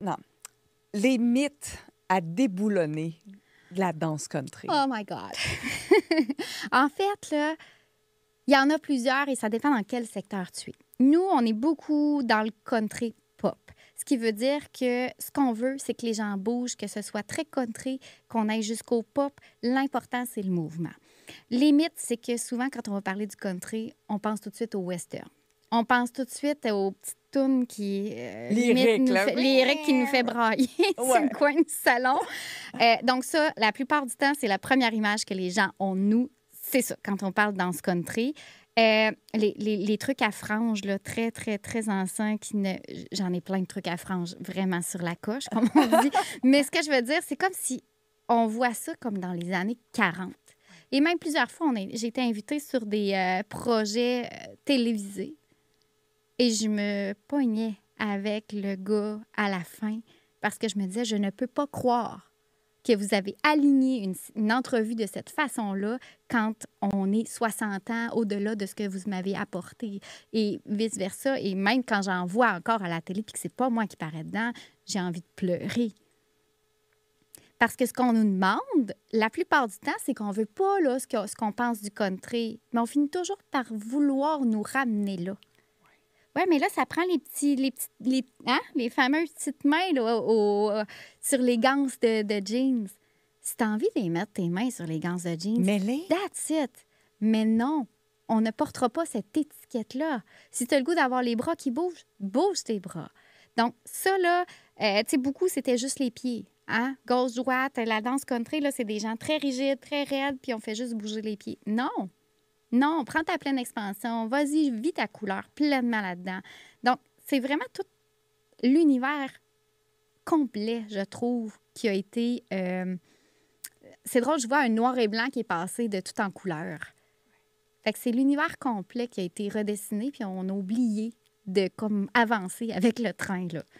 non, les mythes à déboulonner de la danse country. Oh my God! en fait, là, il y en a plusieurs et ça dépend dans quel secteur tu es. Nous, on est beaucoup dans le country pop. Ce qui veut dire que ce qu'on veut, c'est que les gens bougent, que ce soit très country, qu'on aille jusqu'au pop. L'important, c'est le mouvement. Les mythes, c'est que souvent, quand on va parler du country, on pense tout de suite au western. On pense tout de suite aux petites qui. Euh, qui nous fait brailler sur le coin du salon. Euh, donc, ça, la plupart du temps, c'est la première image que les gens ont nous. C'est ça, quand on parle dans ce country. Euh, les, trucs à franges, là, très, très, très anciens, qui j'en ai plein de trucs à franges vraiment sur la coche, comme on dit. Mais ce que je veux dire, c'est comme si on voit ça comme dans les années 40. Et même plusieurs fois, j'ai été invitée sur des projets télévisés et je me poignais avec le gars à la fin parce que je me disais, je ne peux pas croire que vous avez aligné une, entrevue de cette façon-là quand on est 60 ans au-delà de ce que vous m'avez apporté et vice-versa. Et même quand j'en vois encore à la télé et que c'est pas moi qui parais dedans, j'ai envie de pleurer. Parce que ce qu'on nous demande, la plupart du temps, c'est qu'on veut pas là, ce qu'on pense du country, mais on finit toujours par vouloir nous ramener là. Oui, mais là, ça prend les petits, les hein, les, fameuses petites mains euh, sur les gants de, jeans. Si t'as envie de mettre tes mains sur les gants de jeans, that's it. Mais non, on ne portera pas cette étiquette-là. Si t'as le goût d'avoir les bras qui bougent, bouge tes bras. Donc, ça, là, euh, tu sais, beaucoup, c'était juste les pieds. Hein? Gauche-droite, la danse country, là, c'est des gens très rigides, très raides, puis on fait juste bouger les pieds. Non, non, prends ta pleine expansion, vas-y, vis ta couleur pleinement là-dedans. Donc, c'est vraiment tout l'univers complet, je trouve, qui a été... Euh, c'est drôle, je vois un noir et blanc qui est passé de tout en couleur. Fait que c'est l'univers complet qui a été redessiné, puis on a oublié de comme avancer avec le train. Là.